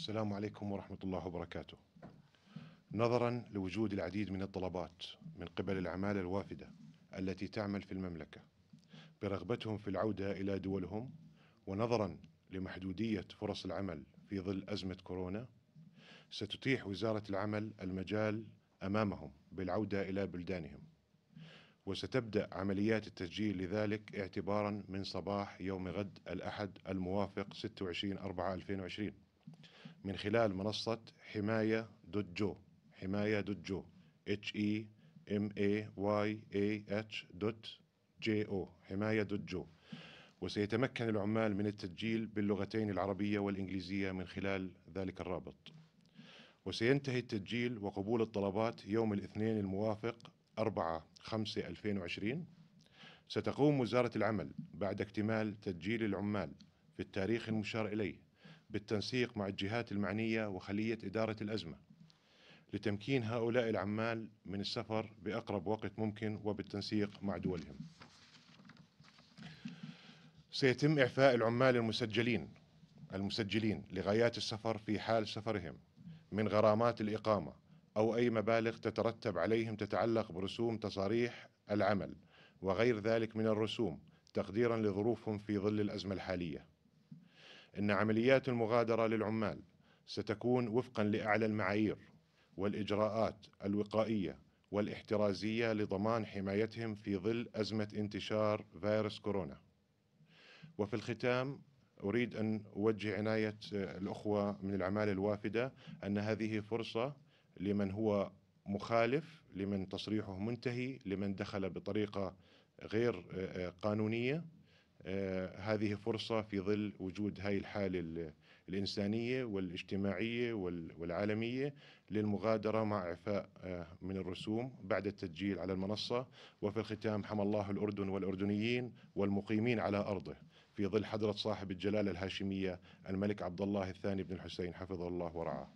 السلام عليكم ورحمة الله وبركاته. نظرا لوجود العديد من الطلبات من قبل العمالة الوافدة التي تعمل في المملكة برغبتهم في العودة إلى دولهم ونظرا لمحدودية فرص العمل في ظل أزمة كورونا ستتيح وزارة العمل المجال أمامهم بالعودة إلى بلدانهم وستبدأ عمليات التسجيل لذلك اعتبارا من صباح يوم غد الأحد الموافق 26 4 2020 من خلال منصة حماية دوت جو حماية دوت جو h e m a y a h دوت J O حماية دوت جو وسيتمكن العمال من التسجيل باللغتين العربية والإنجليزية من خلال ذلك الرابط وسينتهي التسجيل وقبول الطلبات يوم الاثنين الموافق 4 5 2020 ستقوم وزارة العمل بعد اكتمال تسجيل العمال في التاريخ المشار إليه بالتنسيق مع الجهات المعنية وخلية إدارة الأزمة لتمكين هؤلاء العمال من السفر بأقرب وقت ممكن وبالتنسيق مع دولهم سيتم إعفاء العمال المسجلين المسجلين لغايات السفر في حال سفرهم من غرامات الإقامة أو أي مبالغ تترتب عليهم تتعلق برسوم تصاريح العمل وغير ذلك من الرسوم تقديرا لظروفهم في ظل الأزمة الحالية ان عمليات المغادره للعمال ستكون وفقا لاعلى المعايير والاجراءات الوقائيه والاحترازيه لضمان حمايتهم في ظل ازمه انتشار فيروس كورونا. وفي الختام اريد ان اوجه عنايه الاخوه من العماله الوافده ان هذه فرصه لمن هو مخالف، لمن تصريحه منتهي، لمن دخل بطريقه غير قانونيه آه، هذه فرصة في ظل وجود هاي الحالة الإنسانية والاجتماعية والعالمية للمغادرة مع إعفاء آه، من الرسوم بعد التسجيل على المنصة وفي الختام حمى الله الأردن والأردنيين والمقيمين على أرضه في ظل حضرة صاحب الجلالة الهاشمية الملك عبد الله الثاني بن الحسين حفظه الله ورعاه